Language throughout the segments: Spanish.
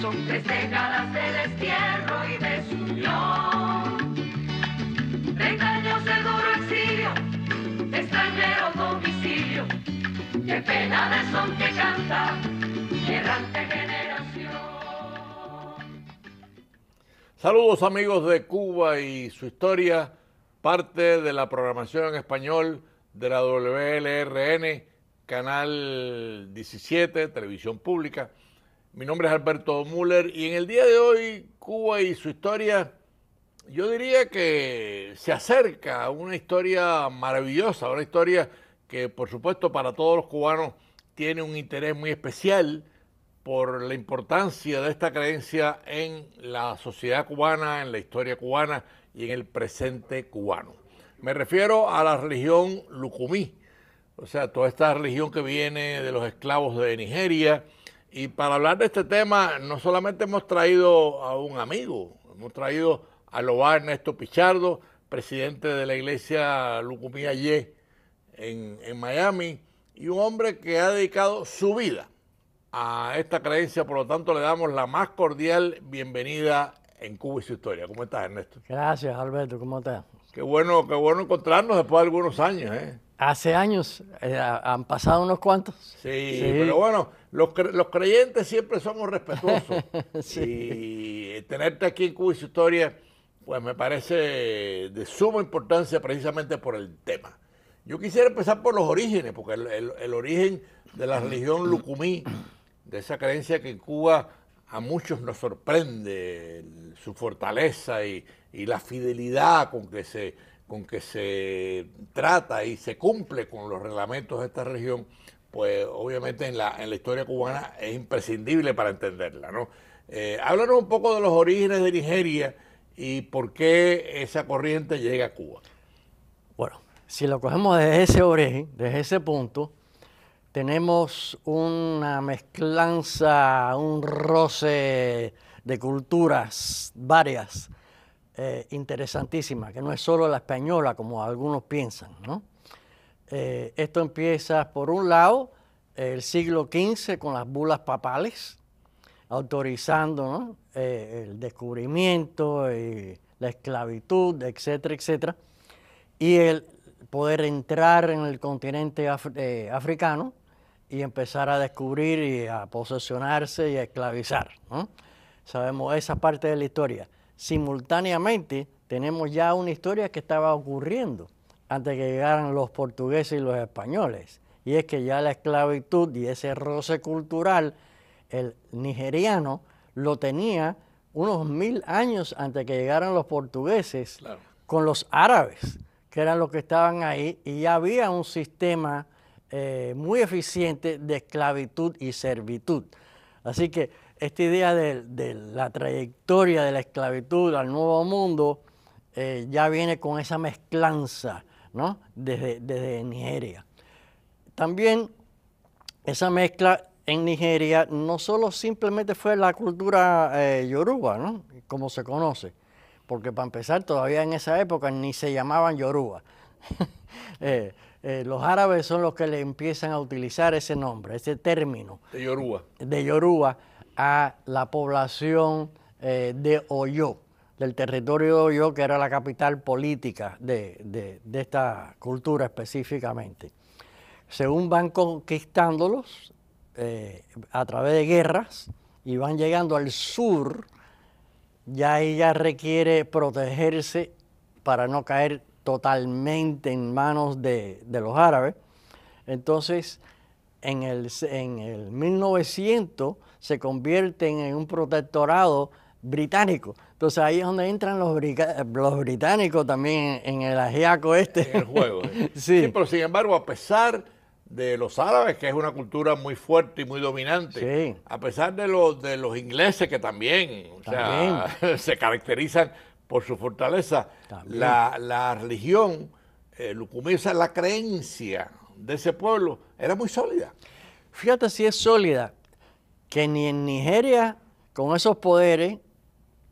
Son Tres décadas de destierro y desunión. Treinta años de duro exilio, de extranjero domicilio. Qué pena de son que canta, errante generación. Saludos amigos de Cuba y su historia, parte de la programación en español de la WLRN, Canal 17, Televisión Pública. Mi nombre es Alberto Müller y en el día de hoy Cuba y su historia, yo diría que se acerca a una historia maravillosa, una historia que por supuesto para todos los cubanos tiene un interés muy especial por la importancia de esta creencia en la sociedad cubana, en la historia cubana y en el presente cubano. Me refiero a la religión lucumí, o sea, toda esta religión que viene de los esclavos de Nigeria, y para hablar de este tema, no solamente hemos traído a un amigo, hemos traído a lo Ernesto Pichardo, presidente de la iglesia Lucumía Ye en, en Miami, y un hombre que ha dedicado su vida a esta creencia, por lo tanto le damos la más cordial bienvenida en Cuba y su historia. ¿Cómo estás, Ernesto? Gracias, Alberto, ¿cómo estás? Qué bueno, qué bueno encontrarnos después de algunos años, ¿eh? Hace años, eh, han pasado unos cuantos. Sí, pero bueno, los, los, creyentes siempre somos respetuosos. sí. Y tenerte aquí en Cuba y su historia, pues me parece de suma importancia precisamente por el tema. Yo quisiera empezar por los orígenes, porque el, origen de la religión lucumí, de esa creencia que en Cuba a muchos nos sorprende, su fortaleza y la fidelidad con que se con que se trata y se cumple con los reglamentos de esta región, pues obviamente en la, historia cubana es imprescindible para entenderla. ¿no? Eh, háblanos un poco de los orígenes de Nigeria y por qué esa corriente llega a Cuba. Bueno, si lo cogemos desde ese origen, desde ese punto, tenemos una mezclanza, un roce de culturas varias eh, interesantísima, que no es solo la española, como algunos piensan. ¿no? Eh, esto empieza, por un lado, el siglo XV con las bulas papales, autorizando eh, el descubrimiento, y la esclavitud, etcétera, etcétera, y el poder entrar en el continente africano y empezar a descubrir y a posesionarse y a esclavizar. Sabemos esa parte de la historia simultáneamente tenemos ya una historia que estaba ocurriendo antes que llegaran los portugueses y los españoles. Y es que ya la esclavitud y ese roce cultural, el nigeriano lo tenía unos mil años antes que llegaran los portugueses con los árabes, que eran los que estaban ahí, y ya había un sistema eh, muy eficiente de esclavitud y servitud. Así que esta idea de, la trayectoria de la esclavitud al nuevo mundo eh, ya viene con esa mezclanza, ¿no? Desde, Nigeria. También esa mezcla en Nigeria no solo simplemente fue la cultura eh, yoruba, ¿no? Como se conoce, porque para empezar todavía en esa época ni se llamaban yoruba. Eh, eh, los árabes son los que le empiezan a utilizar ese nombre, ese término. De yoruba. De yoruba a la población eh, de Oyo, del territorio de Oyo, que era la capital política de, esta cultura específicamente. Según van conquistándolos eh, a través de guerras y van llegando al sur, ya ella requiere protegerse para no caer totalmente en manos de, los árabes. Entonces, en el, en el 1900 se convierten en un protectorado británico. Entonces ahí es donde entran los, británicos también en el ajiaco este. En el juego. sí. pero sin embargo, a pesar de los árabes, que es una cultura muy fuerte y muy dominante, a pesar de los, de los ingleses que también, se caracterizan por su fortaleza, la, religión, eh, la creencia de ese pueblo era muy sólida. Fíjate si es sólida, que ni en Nigeria, con esos poderes,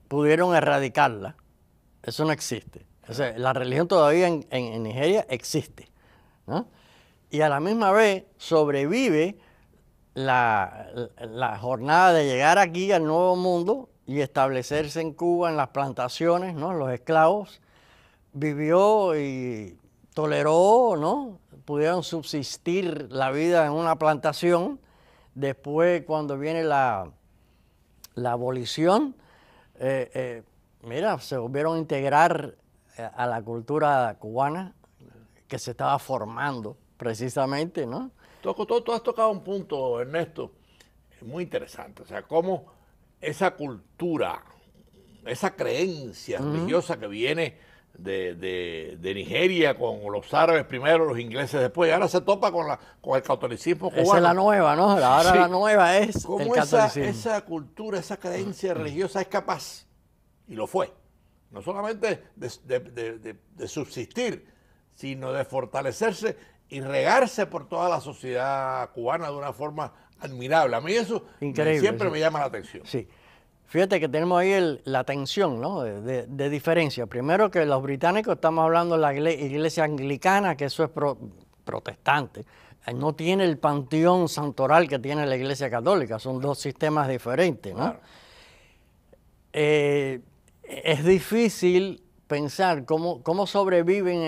pudieron erradicarla. Eso no existe. la religión todavía en, Nigeria existe. Y a la misma vez sobrevive la, la, jornada de llegar aquí al Nuevo Mundo y establecerse en Cuba, en las plantaciones, ¿no? los esclavos, vivió y toleró, ¿no? pudieron subsistir la vida en una plantación Después, cuando viene la, la abolición, eh, eh, mira, se volvieron a integrar eh, a la cultura cubana que se estaba formando precisamente, ¿no? Tú, has tocado un punto, Ernesto, muy interesante. O sea, cómo esa cultura, esa creencia religiosa que viene de, de, Nigeria, con los árabes primero, los ingleses después, ahora se topa con, la, con el catolicismo cubano. Esa es la nueva, ¿no? Ahora la nueva es Como Esa, esa cultura, esa creencia mm. religiosa es capaz, y lo fue, no solamente de, subsistir, sino de fortalecerse y regarse por toda la sociedad cubana de una forma admirable. A mí eso siempre me llama la atención. Sí. Fíjate que tenemos ahí la tensión de, diferencia. Primero que los británicos, estamos hablando de la iglesia anglicana, que eso es protestante, eh, no tiene el panteón santoral que tiene la iglesia católica, son dos sistemas diferentes. ¿no? Eh, es difícil pensar cómo, sobreviven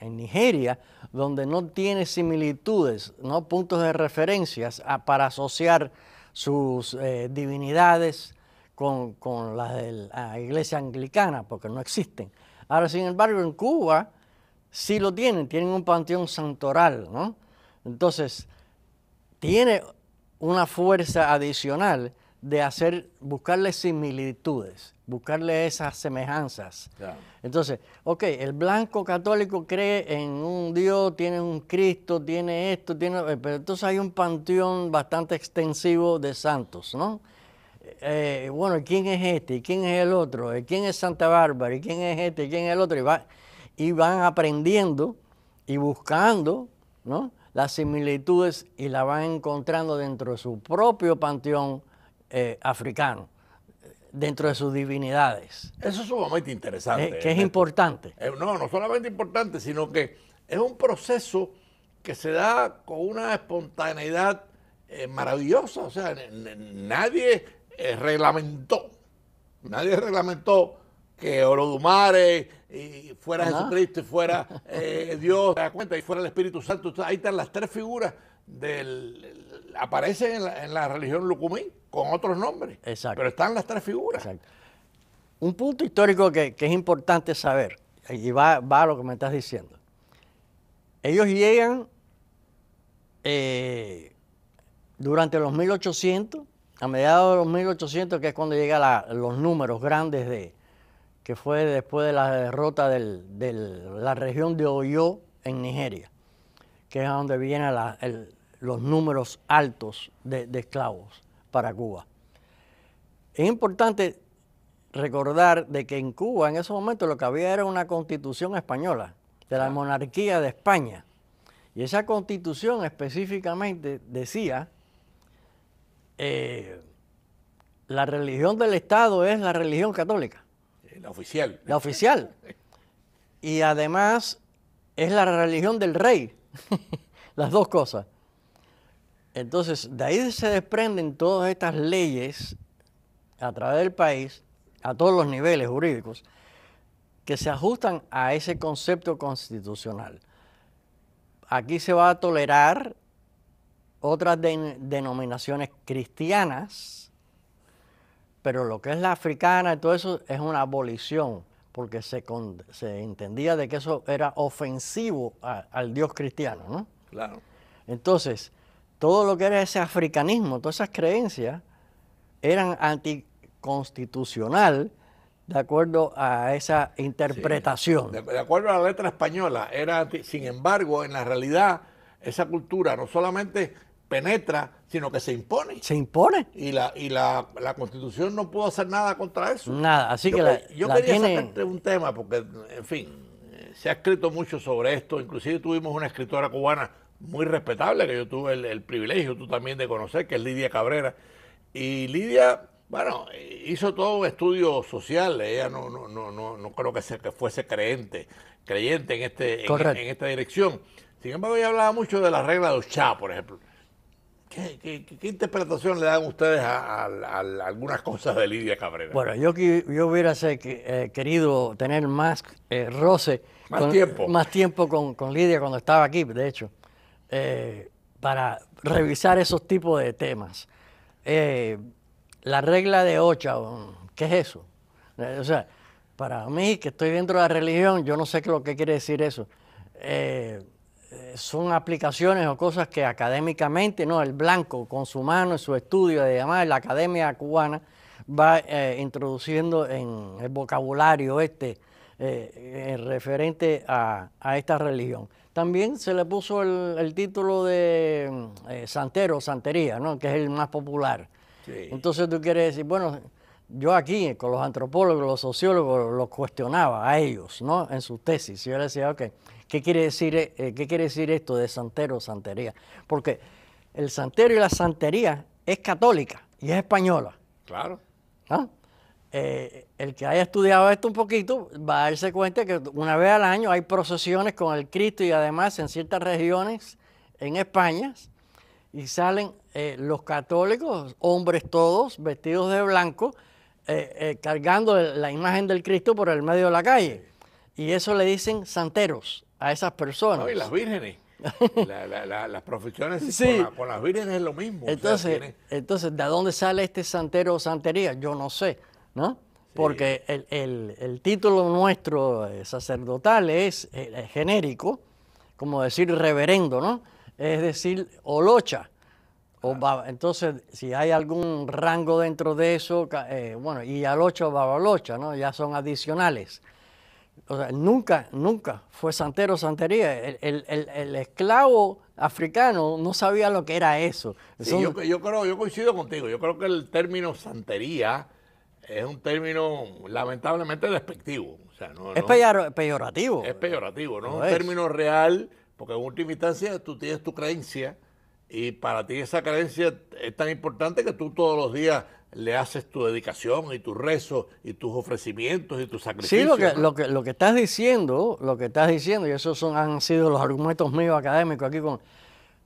en, Nigeria, donde no tiene similitudes, no puntos de referencias para asociar sus eh, divinidades con, con, las de la iglesia anglicana, porque no existen. Ahora, sin embargo, en Cuba sí lo tienen, tienen un panteón santoral, ¿no? Entonces, tiene una fuerza adicional de hacer, buscarle similitudes, buscarle esas semejanzas. Entonces, ok, el blanco católico cree en un Dios, tiene un Cristo, tiene esto, tiene. Eh, pero entonces hay un panteón bastante extensivo de santos, ¿no? Eh, bueno, ¿quién es este? ¿Quién es el otro? ¿Quién es Santa Bárbara? ¿Y quién es este? quién es el otro quién es santa bárbara quién es este quién es el otro? Y, van aprendiendo y buscando, ¿no? Las similitudes y la van encontrando dentro de su propio panteón eh, africano dentro de sus divinidades. Eso es sumamente interesante. Eh, que es importante. Eh, no, no solamente importante, sino que es un proceso que se da con una espontaneidad maravillosa. O sea, nadie reglamentó, nadie reglamentó que Orodumare y fuera Jesucristo y fuera Dios, cuenta, y fuera el Espíritu Santo. Ahí están las tres figuras del aparecen en la, religión lucumín con otros nombres. Exacto. Pero están las tres figuras. Un punto histórico que, es importante saber, y va, a lo que me estás diciendo. Ellos llegan eh, durante los 1800, a mediados de los 1800, que es cuando llegan los números grandes de que fue después de la derrota de la región de Oyo en Nigeria, que es donde vienen los números altos de esclavos para Cuba. Es importante recordar de que en Cuba en esos momentos lo que había era una constitución española, de la monarquía de España. Y esa constitución específicamente decía, eh, la religión del Estado es la religión católica. Eh, la oficial. La oficial. Y además es la religión del rey. Las dos cosas. Entonces, de ahí se desprenden todas estas leyes a través del país, a todos los niveles jurídicos, que se ajustan a ese concepto constitucional. Aquí se va a tolerar otras denominaciones cristianas, pero lo que es la africana y todo eso es una abolición, porque se, entendía de que eso era ofensivo al Dios cristiano, ¿no? Claro. Entonces, todo lo que era ese africanismo, todas esas creencias, eran anticonstitucional de acuerdo a esa interpretación. de, acuerdo a la letra española, era sin embargo, en la realidad, esa cultura no solamente penetra, sino que se impone. Se impone. Y la, y la, constitución no pudo hacer nada contra eso. Nada, así yo, que yo quería tiene... sacarte un tema, porque, en fin, se ha escrito mucho sobre esto, inclusive tuvimos una escritora cubana muy respetable que yo tuve el, privilegio, tú también, de conocer, que es Lidia Cabrera. Y Lidia, bueno, hizo todo un estudio social, ella no, no, no, no, no creo que, se, que fuese creyente creyente en, este, en, en, esta dirección. Sin embargo, ella hablaba mucho de la regla de Chá por ejemplo. ¿Qué, qué, interpretación le dan ustedes a, algunas cosas de Lidia Cabrera? Bueno, yo, yo hubiera eh, querido tener más eh, roce. Más tiempo. Más tiempo con, con Lidia cuando estaba aquí, de hecho. Eh, para revisar esos tipos de temas. Eh, la regla de Ocha, ¿qué es eso? Eh, o sea, para mí que estoy dentro de la religión, yo no sé qué lo que quiere decir eso. son aplicaciones o cosas que académicamente, no, el blanco con su mano en su estudio, además la academia cubana va introduciendo en el vocabulario este referente a esta religión. También se le puso el, título de santero mm, eh, santero, santería, ¿no? que es el más popular. Entonces tú quieres decir, bueno, yo aquí con los antropólogos, los sociólogos, los cuestionaba a ellos, ¿no? En sus tesis. Yo les decía, ok, ¿qué quiere decir, eh, ¿qué quiere decir esto de santero, santería? Porque el santero y la santería es católica y es española. Claro. ¿Ah? Eh, el que haya estudiado esto un poquito va a darse cuenta que una vez al año hay procesiones con el Cristo y además en ciertas regiones en España y salen eh, los católicos, hombres todos, vestidos de blanco, eh, cargando la imagen del Cristo por el medio de la calle. Y eso le dicen santeros a esas personas. y las vírgenes. la, las profesiones sí. con, las vírgenes es lo mismo. Entonces, entonces, ¿de dónde sale este santero o santería? Yo no sé. ¿no? Porque el, el, título nuestro eh, sacerdotal es, eh, eh, genérico, como decir reverendo, ¿no? Es decir, olocha. O entonces, si hay algún rango dentro de eso, bueno, y alocha o babalocha, ¿no? Ya son adicionales. O sea, nunca, nunca fue santero santería. El, el, el, esclavo africano no sabía lo que era eso. yo, yo, creo, yo coincido contigo. Yo creo que el término santería es un término lamentablemente despectivo. es peyorativo. Es peyorativo, no, es un término real, porque en última instancia tú tienes tu creencia y para ti esa creencia es tan importante que tú todos los días le haces tu dedicación y tus rezos y tus ofrecimientos y tus sacrificios. Sí, lo que, lo que, estás diciendo, lo que estás diciendo, y esos son, han sido los argumentos míos académicos aquí con...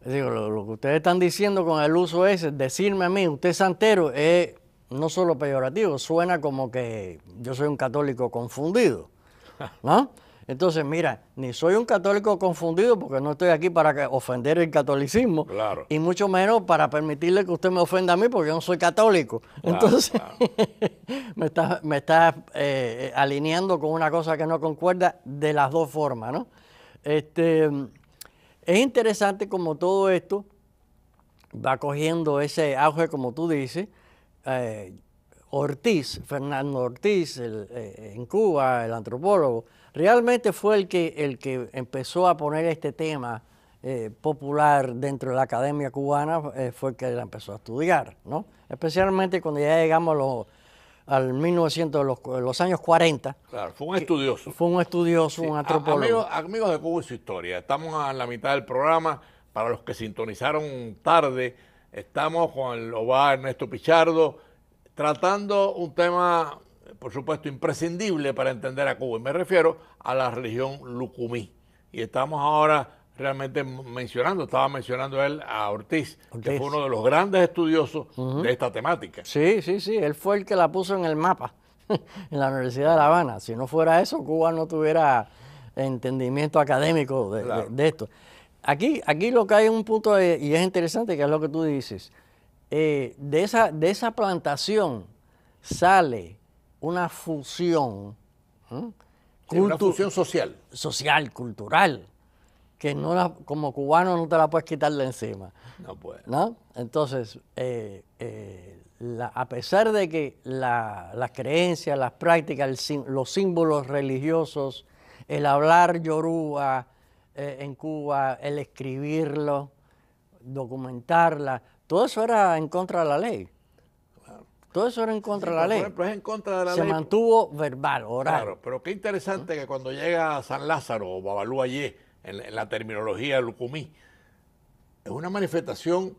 Digo, lo, que ustedes están diciendo con el uso ese, decirme a mí, usted santero, es no solo peyorativo, suena como que yo soy un católico confundido, ¿no? Entonces, mira, ni soy un católico confundido porque no estoy aquí para ofender el catolicismo. Y mucho menos para permitirle que usted me ofenda a mí porque yo no soy católico. Entonces, me está, eh, alineando con una cosa que no concuerda de las dos formas, ¿no? Este, es interesante como todo esto va cogiendo ese auge, como tú dices, eh, Ortiz, Fernando Ortiz, eh, en Cuba, el antropólogo, realmente fue el que, el que empezó a poner este tema eh, popular dentro de la academia cubana, fue el que la empezó a estudiar, ¿no? Especialmente cuando ya llegamos a los, al 1900, los, años 40. Claro, fue un estudioso. Fue un estudioso, un antropólogo. Amigos, amigos de Cuba y su historia, estamos a la mitad del programa. Para los que sintonizaron tarde, Estamos con el Oba Ernesto Pichardo tratando un tema, por supuesto, imprescindible para entender a Cuba. Y me refiero a la religión lucumí. Y estamos ahora realmente mencionando, estaba mencionando él a Ortiz, que fue uno de los grandes estudiosos de esta temática. Sí, sí, sí, él fue el que la puso en el mapa en la Universidad de La Habana. Si no fuera eso, Cuba no tuviera entendimiento académico de, de esto. Aquí, lo que hay un punto, y es interesante, que es lo que tú dices, eh, de, esa, de esa plantación sale una fusión. cultura social. Social, cultural, que no como cubano no te la puedes quitar de encima. No puede. Entonces, eh, eh, a pesar de que las creencias, las prácticas, los símbolos religiosos, el hablar yoruba, eh, en Cuba, el escribirlo, documentarla, todo eso era en contra de la ley. Todo eso era en contra de la ley. Por ejemplo, es en contra de la Se ley. Se mantuvo verbal, oral. Claro, pero qué interesante que cuando llega San Lázaro o Babalú en, la terminología de Lucumí, es una manifestación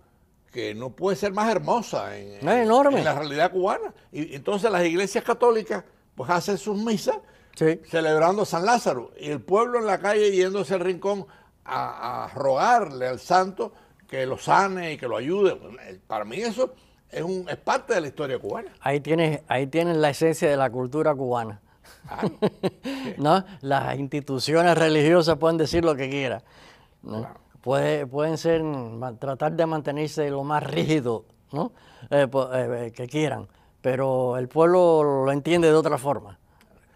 que no puede ser más hermosa en, en la realidad cubana. Y entonces las iglesias católicas pues hacen sus misas celebrando San Lázaro y el pueblo en la calle yéndose al rincón a, rogarle al santo que lo sane y que lo ayude. Eh, para mí eso es, un, es parte de la historia cubana. Ahí tienes, ahí tienes la esencia de la cultura cubana. Ah, ¿No? Las instituciones religiosas pueden decir lo que quieran. pueden ser, tratar de mantenerse lo más rígido eh, eh, que quieran, pero el pueblo lo entiende de otra forma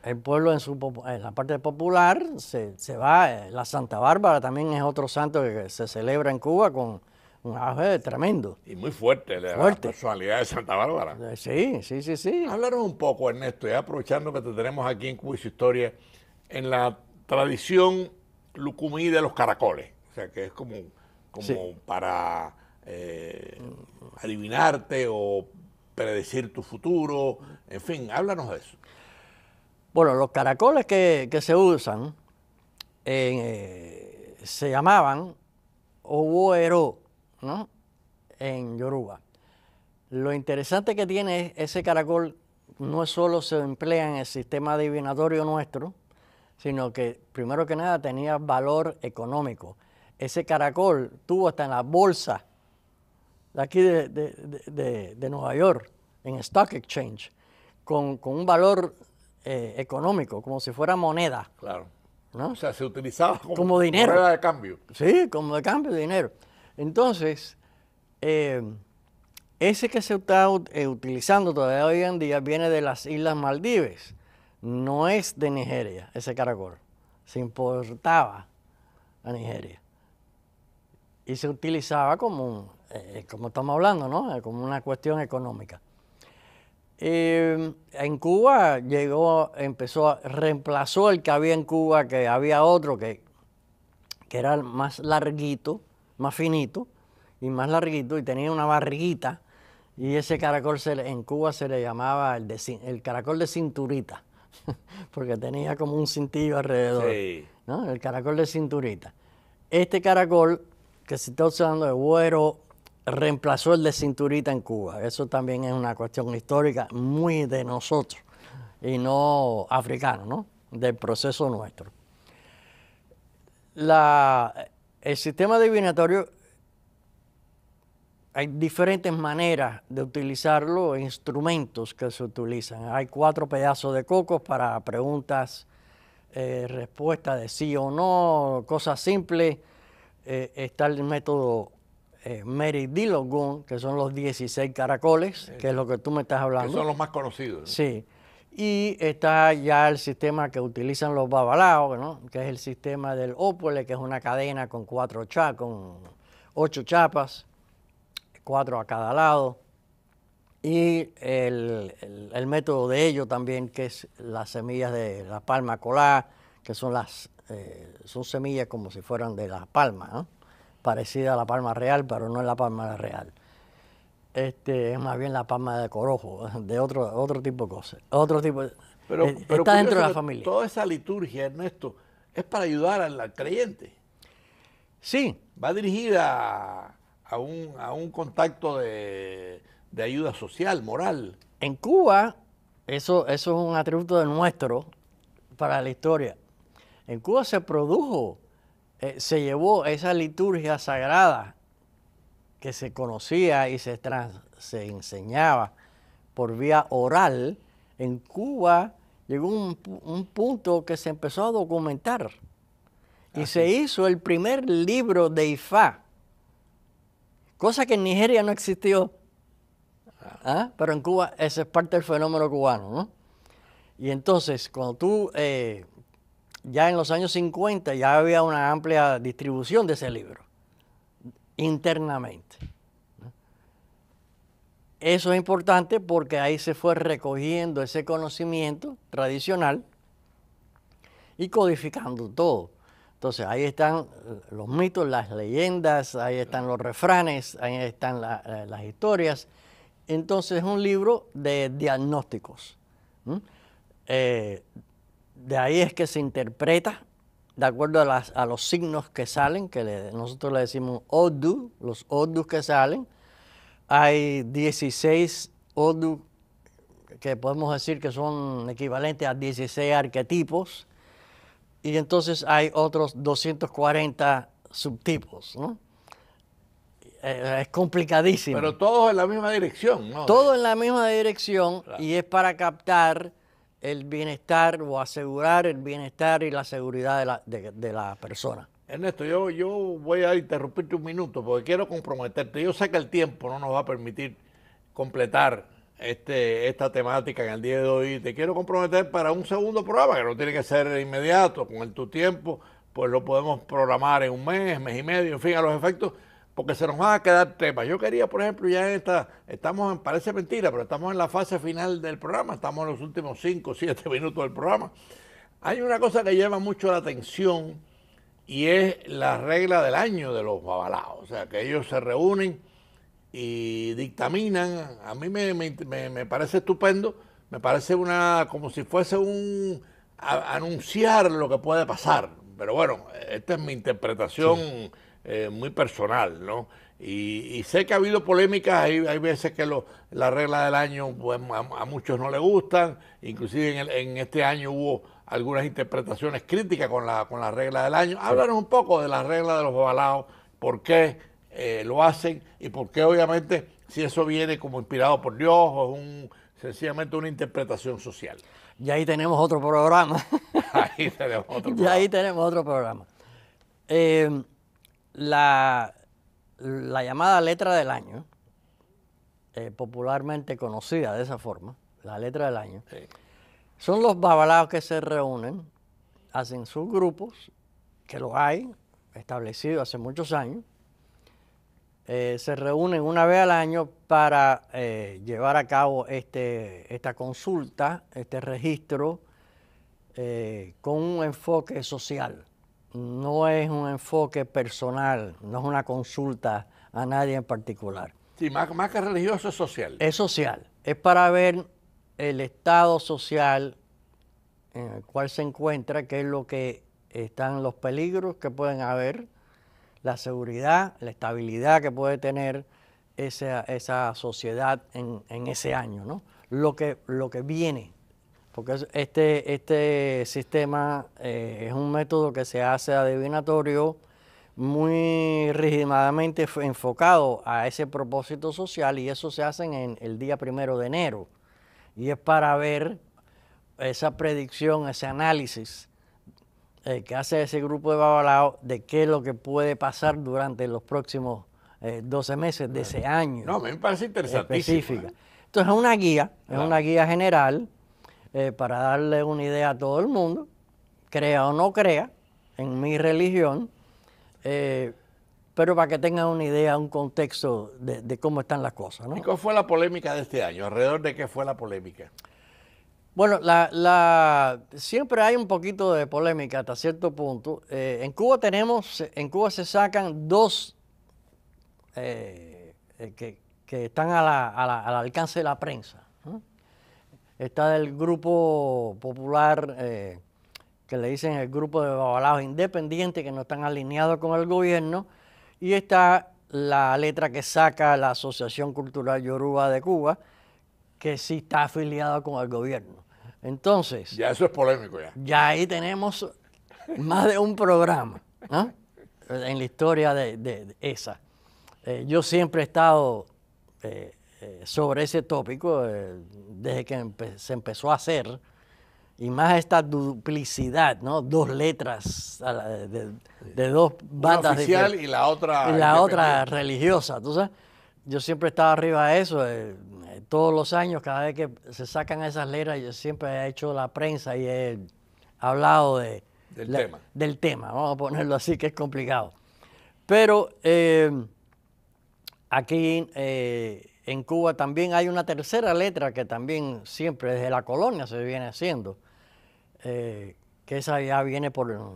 el pueblo en, su, en la parte popular se, va, eh, la Santa Bárbara también es otro santo que se celebra en Cuba con un ave tremendo. Y muy fuerte, la, personalidad de Santa Bárbara. Eh, sí, sí, sí, sí. Háblanos un poco, Ernesto, ya aprovechando que te tenemos aquí en Cuba y su historia, en la tradición lucumí de los caracoles, o sea, que es como, como para eh, adivinarte o predecir tu futuro, en fin, háblanos de eso. Bueno, los caracoles que, se usan eh, se llamaban oboero, ¿no? En Yoruba. Lo interesante que tiene ese caracol no solo se emplea en el sistema adivinatorio nuestro, sino que primero que nada tenía valor económico. Ese caracol tuvo hasta en la bolsa de aquí de, Nueva York, en Stock Exchange, con, con un valor eh, económico, como si fuera moneda. Claro. ¿no? O sea, se utilizaba como, moneda de cambio. Sí, como de cambio de dinero. Entonces, eh, ese que se está eh, utilizando todavía hoy en día viene de las Islas Maldives. No es de Nigeria ese caracol. Se importaba a Nigeria. Y se utilizaba como, como estamos hablando, ¿no? Como una cuestión económica. Em, en Cuba llegó, empezó, reemplazó el que había en Cuba, que había otro que, que era más larguito, más finito y más larguito y tenía una barriguita y ese caracol en Cuba se le llamaba el, el caracol de cinturita, porque tenía como un cintillo alrededor, el caracol de cinturita. Este caracol que se está usando de güero reemplazó el de cinturita en Cuba. Eso también es una cuestión histórica muy de nosotros y no africano, ¿no? Del proceso nuestro. el sistema divinatorio, hay diferentes maneras de utilizarlo, instrumentos que se utilizan. Hay cuatro pedazos de cocos para preguntas, eh, respuestas de sí o no, cosas simples. Eh, está el método eh, que son los 16 caracoles, que es lo que tú me estás hablando. Que son los más conocidos. Sí. Y está ya el sistema que utilizan los babalaos, ¿no? que es el sistema del ópole, que es una cadena con cuatro cha, con ocho chapas, cuatro a cada lado. Y el, método de ello también, que es las semillas de la palma colá, que son las eh, son semillas como si fueran de la palma, ¿no? parecida a la palma real, pero no es la palma real. Este, es más bien la palma de corojo, de otro, otro tipo de cosas. Otro tipo, eh, pero, está dentro de la familia. Toda esa liturgia, Ernesto, es para ayudar al, creyente. Sí. Va dirigida a un, a un contacto de, de ayuda social, moral. En Cuba, eso, eso es un atributo de nuestro para la historia. En Cuba se produjo eh, se llevó esa liturgia sagrada que se conocía y se, se enseñaba por vía oral, en Cuba llegó un, punto que se empezó a documentar y se hizo el primer libro de Ifá, cosa que en Nigeria no existió, ah. Ah, pero en Cuba ese es parte del fenómeno cubano, Y entonces, cuando tú eh, ya en los años 50 ya había una amplia distribución de ese libro internamente. Eso es importante porque ahí se fue recogiendo ese conocimiento tradicional y codificando todo. Entonces ahí están eh, los mitos, las leyendas, ahí están los refranes, ahí están eh, las historias. Entonces es un libro de diagnósticos de ahí es que se interpreta de acuerdo a, los signos que salen, que nosotros le decimos odu, los odu que salen. Hay 16 odu que podemos decir que son equivalentes a 16 arquetipos. Y entonces hay otros 240 subtipos, eh, es complicadísimo. Pero todos en la misma dirección, ¿no? Todos en la misma dirección y es para captar el bienestar o asegurar el bienestar y la seguridad de la, de, la persona. Ernesto, yo, yo voy a interrumpirte un minuto porque quiero comprometerte. Yo sé que el tiempo no nos va a permitir completar este, esta temática en el día de hoy. Te quiero comprometer para un segundo programa, que no tiene que ser inmediato, con el tu tiempo, pues lo podemos programar en un mes, mes y medio, en fin, a los efectos porque se nos van a quedar temas. Yo quería, por ejemplo, ya en esta, estamos parece mentira, pero estamos en la fase final del programa, estamos en los últimos 5 o 7 minutos del programa. Hay una cosa que llama mucho la atención y es la regla del año de los babalaos, o sea, que ellos se reúnen y dictaminan, a mí me, parece estupendo, me parece una, como si fuese un anunciar lo que puede pasar, pero bueno, esta es mi interpretación. Eh, muy personal, ¿no? Y, sé que ha habido polémicas, hay, veces que la regla del año pues, a, muchos no le gustan, inclusive en, este año hubo algunas interpretaciones críticas con la, con la regla del año. Háblanos un poco de la regla de los balados, por qué eh, lo hacen y por qué obviamente si eso viene como inspirado por Dios o es un, sencillamente una interpretación social. Y ahí tenemos otro programa. ahí tenemos otro programa. Y ahí tenemos otro programa. Eh, la, llamada letra del año, eh, popularmente conocida de esa forma, la letra del año, son los babalaos que se reúnen, hacen sus grupos, que lo hay, establecido hace muchos años, eh, se reúnen una vez al año para eh, llevar a cabo este, esta consulta, este registro, con un enfoque social no es un enfoque personal, no es una consulta a nadie en particular. Sí, más, más que religioso es social. Es social, es para ver el estado social en el cual se encuentra, qué es lo que están los peligros que pueden haber, la seguridad, la estabilidad que puede tener esa, sociedad en, ese año, ¿no? Lo que, lo que viene porque este, este sistema eh, es un método que se hace adivinatorio muy rigidamente enfocado a ese propósito social y eso se hace en el día primero de enero. Y es para ver esa predicción, ese análisis eh, que hace ese grupo de Babalao de qué es lo que puede pasar durante los próximos 12 eh, meses de ese año. No, me parece interesantísimo. Específica. Entonces es una guía, es una guía general eh, para darle una idea a todo el mundo, crea o no crea en mi religión, eh, pero para que tengan una idea, un contexto de, cómo están las cosas. ¿Y cuál fue la polémica de este año? ¿Alrededor de qué fue la polémica? Bueno, siempre hay un poquito de polémica hasta cierto punto. Eh, en Cuba tenemos, en Cuba se sacan dos que, están al alcance de la prensa está del grupo popular eh, que le dicen el grupo de babalados independientes que no están alineados con el gobierno y está la letra que saca la Asociación Cultural Yoruba de Cuba que sí está afiliada con el gobierno. Entonces... Ya eso es polémico ya. Ya ahí tenemos más de un programa en la historia de, esa. Eh, yo siempre he estado eh, eh, sobre ese tópico eh, desde que se empezó a hacer, y más esta duplicidad, ¿no? Dos letras de, dos bandas. oficial y la otra. Y la otra religiosa, entonces Yo siempre estaba arriba de eso, eh, todos los años, cada vez que se sacan esas letras, yo siempre he hecho la prensa y he hablado del, tema. del tema, vamos a ponerlo así, que es complicado. Pero aquí en Cuba también hay una tercera letra que también siempre desde la colonia se viene haciendo, eh, que esa ya viene por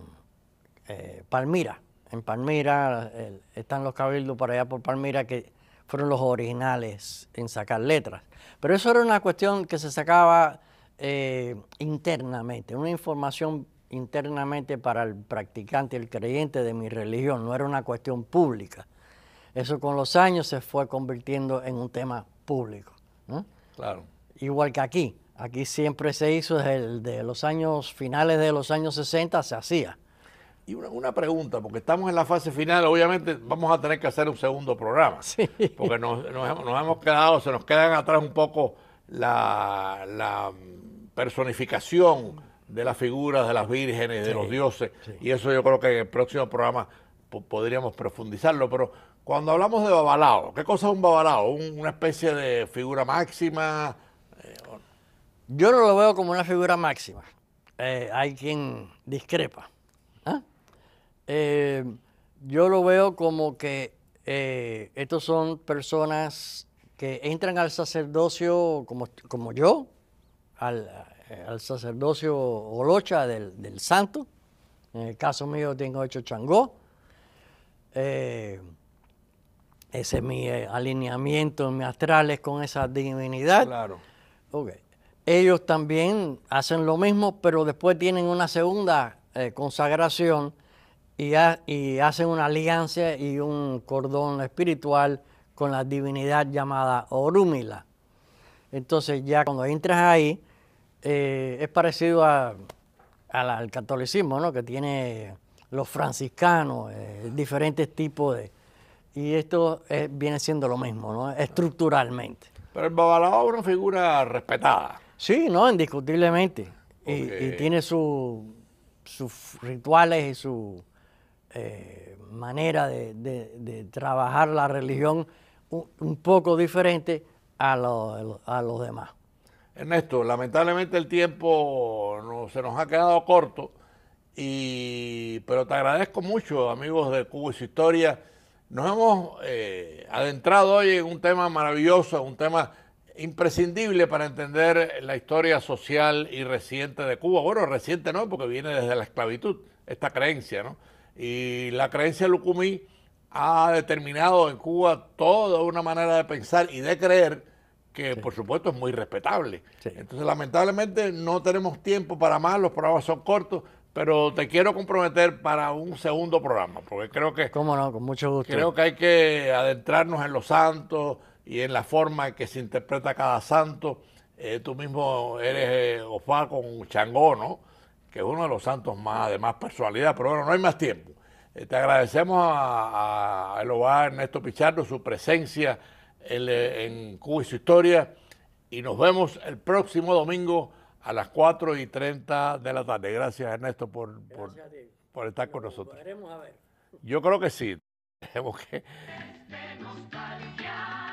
eh, Palmira. En Palmira están los cabildos para allá por Palmira que fueron los originales en sacar letras. Pero eso era una cuestión que se sacaba eh, internamente, una información internamente para el practicante, el creyente de mi religión, no era una cuestión pública. Eso con los años se fue convirtiendo en un tema público. Claro. Igual que aquí. Aquí siempre se hizo desde de los años finales de los años 60 se hacía. Y una, pregunta, porque estamos en la fase final, obviamente vamos a tener que hacer un segundo programa, porque nos, hemos quedado, se nos quedan atrás un poco la, personificación de las figuras, de las vírgenes, de los dioses, y eso yo creo que en el próximo programa podríamos profundizarlo, pero cuando hablamos de babalao, ¿qué cosa es un babalao? ¿Una especie de figura máxima? Eh, yo no lo veo como una figura máxima. Eh, hay quien discrepa. ¿ah? Eh, yo lo veo como que estos son personas que entran al sacerdocio como, yo, al, sacerdocio Olocha del, del santo. En el caso mío tengo hecho changó eh, ese es mi eh, alineamiento, mis astrales con esa divinidad. Claro. Ellos también hacen lo mismo, pero después tienen una segunda eh, consagración y, hacen una alianza y un cordón espiritual con la divinidad llamada Orúmila. Entonces ya cuando entras ahí, es parecido al catolicismo, ¿no? Que tiene los franciscanos, eh, diferentes tipos de... Y esto eh, viene siendo lo mismo, ¿no? estructuralmente. Pero el Babalao es una figura respetada. Sí, no, indiscutiblemente. Y, tiene sus rituales y su eh, manera de, trabajar la religión un, poco diferente a, a los demás. Ernesto, lamentablemente el tiempo no, se nos ha quedado corto y, pero te agradezco mucho, amigos de Cuba y su Historia. Nos hemos eh, adentrado hoy en un tema maravilloso, un tema imprescindible para entender la historia social y reciente de Cuba. Bueno, reciente no, porque viene desde la esclavitud, esta creencia, ¿no? Y la creencia lucumí ha determinado en Cuba toda una manera de pensar y de creer que, por supuesto, es muy respetable. Entonces, lamentablemente, no tenemos tiempo para más, los programas son cortos pero te quiero comprometer para un segundo programa, porque creo que... no, con mucho Creo que hay que adentrarnos en los santos y en la forma en que se interpreta cada santo. Eh, tú mismo eres eh, ofa con Changó, ¿no? Que es uno de los santos más de más personalidad, pero bueno, no hay más tiempo. Eh, te agradecemos a, el a Ernesto Pichardo su presencia en, en Cuba y su historia y nos vemos el próximo domingo a las 4 y 30 de la tarde. Gracias, Ernesto, por, estar con nosotros. Yo creo que sí.